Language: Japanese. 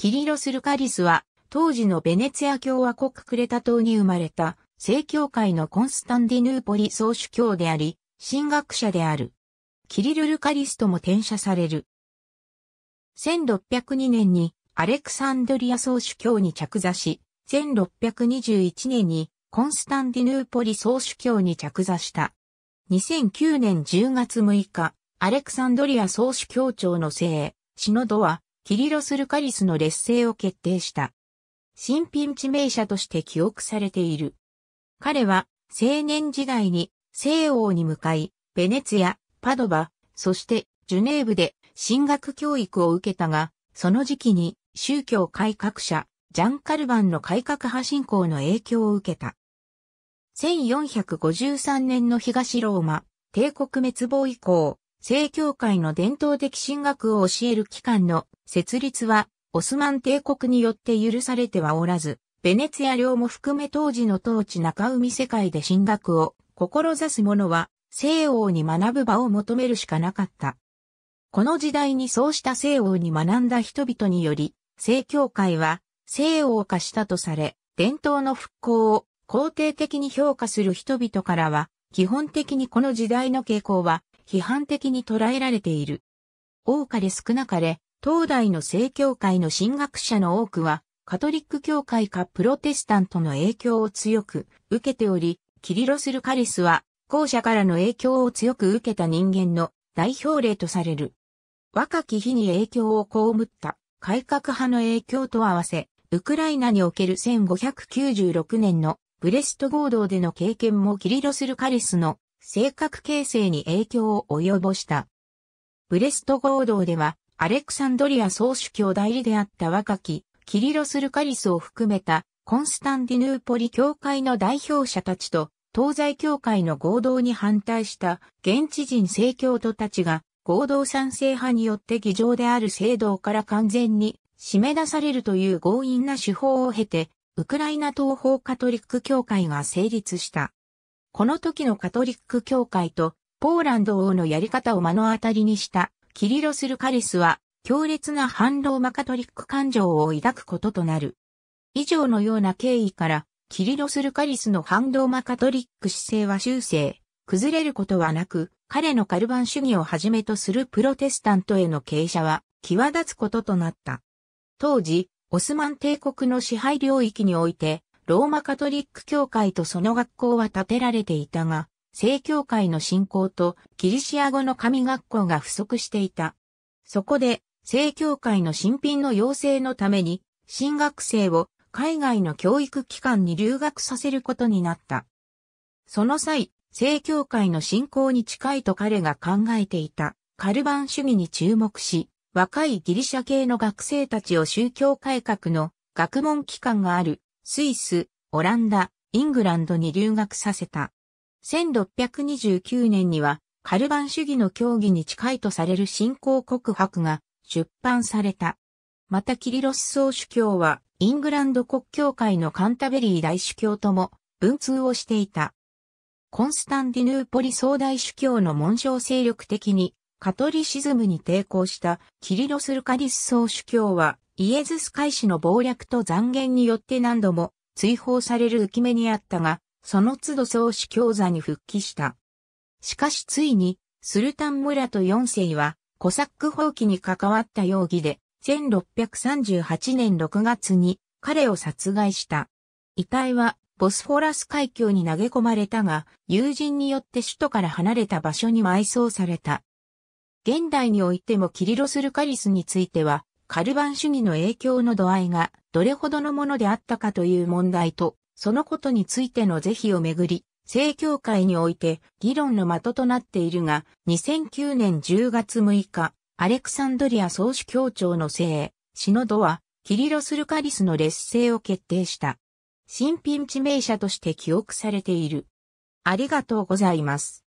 キリロス・ルカリスは、当時のベネツィア共和国クレタ島に生まれた、正教会のコンスタンディヌーポリ総主教であり、神学者である。キリル・ルカリスとも転写される。1602年にアレクサンドリア総主教に着座し、1621年にコンスタンディヌーポリ総主教に着座した。2009年10月6日、アレクサンドリア総主教長の聖、シノドはキリロス・ルカリスの劣勢を決定した。新品致命者として記憶されている。彼は青年時代に西欧に向かい、ベネツヤ、パドバ、そしてジュネーブで進学教育を受けたが、その時期に宗教改革者、ジャン・カルバンの改革派信仰の影響を受けた。1453年の東ローマ、帝国滅亡以降、正教会の伝統的神学を教える機関の設立は、オスマン帝国によって許されてはおらず、ベネツィア領も含め当時の統治中海世界で神学を志す者は、西欧に学ぶ場を求めるしかなかった。この時代にそうした西欧に学んだ人々により、正教会は西欧化したとされ、伝統の復興を肯定的に評価する人々からは、基本的にこの時代の傾向は批判的に捉えられている。多かれ少なかれ、東大の正教会の神学者の多くは、カトリック教会かプロテスタントの影響を強く受けており、キリロスルカリスは、後者からの影響を強く受けた人間の代表例とされる。若き日に影響を被った改革派の影響と合わせ、ウクライナにおける1596年のブレスト合同での経験もキリロスルカリスの性格形成に影響を及ぼした。ブレスト合同では、アレクサンドリア総主教代理であった若き、キリロス・ルカリスを含めた、コンスタンディヌーポリ教会の代表者たちと、東西教会の合同に反対した現地人正教徒たちが合同賛成派によって議場である制度から完全に締め出されるという強引な手法を経て、ウクライナ東方カトリック教会が成立した。この時のカトリック教会とポーランド王のやり方を目の当たりにしたキリロス・ルカリスは強烈な反ローマカトリック感情を抱くこととなる。以上のような経緯からキリロス・ルカリスの反ローマカトリック姿勢は修正、崩れることはなく、彼のカルバン主義をはじめとするプロテスタントへの傾斜は際立つこととなった。当時、オスマン帝国の支配領域において、ローマカトリック教会とその学校は建てられていたが、正教会の信仰とギリシア語の神学校が不足していた。そこで、正教会の新品の要請のために、新学生を海外の教育機関に留学させることになった。その際、正教会の信仰に近いと彼が考えていたカルバン主義に注目し、若いギリシャ系の学生たちを宗教改革の学問機関があるスイス、オランダ、イングランドに留学させた。1629年にはカルバン主義の教義に近いとされる信仰告白が出版された。またキリロス総主教はイングランド国教会のカンタベリー大主教とも文通をしていた。コンスタンディヌーポリ総大主教の紋章勢力的にカトリシズムに抵抗したキリロス・ルカリス総主教はイエズス海士の暴略と残言によって何度も追放される浮き目にあったが、その都度創始教座に復帰した。しかしついに、スルタン村と四世は、コサック放棄に関わった容疑で、1638年6月に彼を殺害した。遺体はボスフォラス海峡に投げ込まれたが、友人によって首都から離れた場所に埋葬された。現代においてもキリロス・ルカリスについては、カルバン主義の影響の度合いがどれほどのものであったかという問題と、そのことについての是非をめぐり、正教会において議論の的となっているが、2009年10月6日、アレクサンドリア総主教庁の聖、シノドは、キリロス・ルカリスの劣勢を決定した。新品致命者として記憶されている。ありがとうございます。